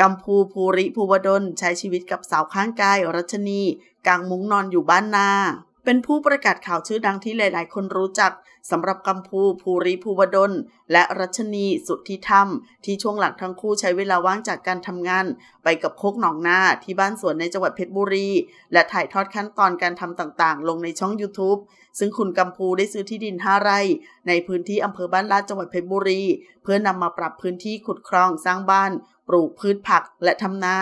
กัมพูภูริภูวดลใช้ชีวิตกับสาวข้างกาย รัชนีกางมุ้งนอนอยู่บ้านนา เป็นผู้ประกาศข่าวชื่อดังที่หลายๆ คนรู้จักสำหรับกัมพูภูริภูวดลและรัชนีสุทธิธรรมที่ช่วงหลังทั้งคู่ใช้เวลาว่างจากการทำงาน ไปกับโคกหนองนาที่บ้านสวนในจังหวัดเพชรบุรีและถ่ายทอดขั้นตอนการทำต่างๆ ลงในช่อง YouTube ซึ่งคุณกัมพูได้ซื้อที่ดินห้าไร่ในพื้นที่อำเภอบ้านลาดจังหวัดเพชรบุรีเพื่อนำมาปรับพื้นที่ขุดคลองสร้างบ้านปลูกพืชผักและทำนา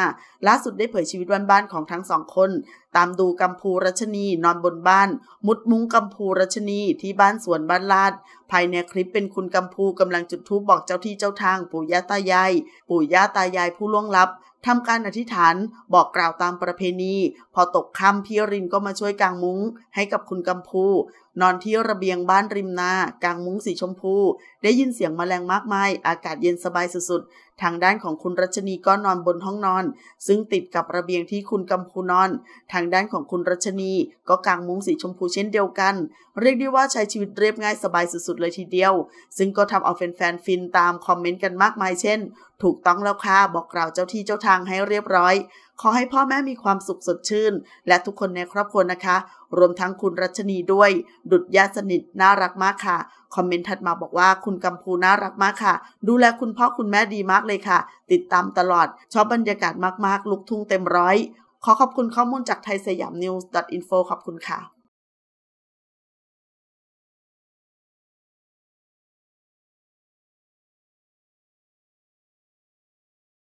ล่าสุดได้เผยชีวิตวันบ้านของทั้งสองคน ตามดูกัมพูรัชนีนอนบนบ้าน มุดมุ้งกัมพูรัชนีที่บ้านสวนบ้านลาดภายในคลิปเป็นคุณกัมพูกำลังจุดธูปบอกเจ้าที่เจ้าทางปู่ย่าตายายปู่ย่าตายายผู้ล่วงลับ ทำการอธิษฐานบอกกล่าวตามประเพณี พอตกค่ำพี่รินก็มาช่วยกางมุ้งให้กับคุณกัมพู นอนที่ระเบียงบ้านริมนากางมุ้งสีชมพู ได้ยินเสียงมแมลงมากมาย อากาศเย็นสบายสุดๆทางด้านของคุณรัชนีก็นอนบนห้องนอน ซึ่งติดกับระเบียงที่คุณกัมพูนอน ทางด้านของคุณรัชนีก็กางมุ้งสีชมพูเช่นเดียวกันเรียกได้ว่าใช้ชีวิตเรียบง่ายสบายสุดๆ เลยทีเดียว ซึ่งก็ทำเอาแฟนๆฟินตามคอมเมนต์กันมากมายเช่น ถูกต้องแล้วค่ะบอกกล่าวเจ้าที่เจ้าทางให้เรียบร้อย ขอให้พ่อแม่มีความสุขสดชื่น และทุกคนในครอบครัวนะคะ รวมทั้งคุณรัชนีด้วย ดุดญาติสนิทน่ารักมากค่ะคอมเมนต์ถัดมาบอกว่า คุณกัมพูน่ารักมากค่ะ ดูแลคุณพ่อคุณแม่ดีมากเลยค่ะ ติดตามตลอด ชอบบรรยากาศมากๆลุกทุ่งเต็มร้อยขอขอบคุณข้อมูลจากไทยสยามนิวส์ดออทินโฟขอบคุณค่ะ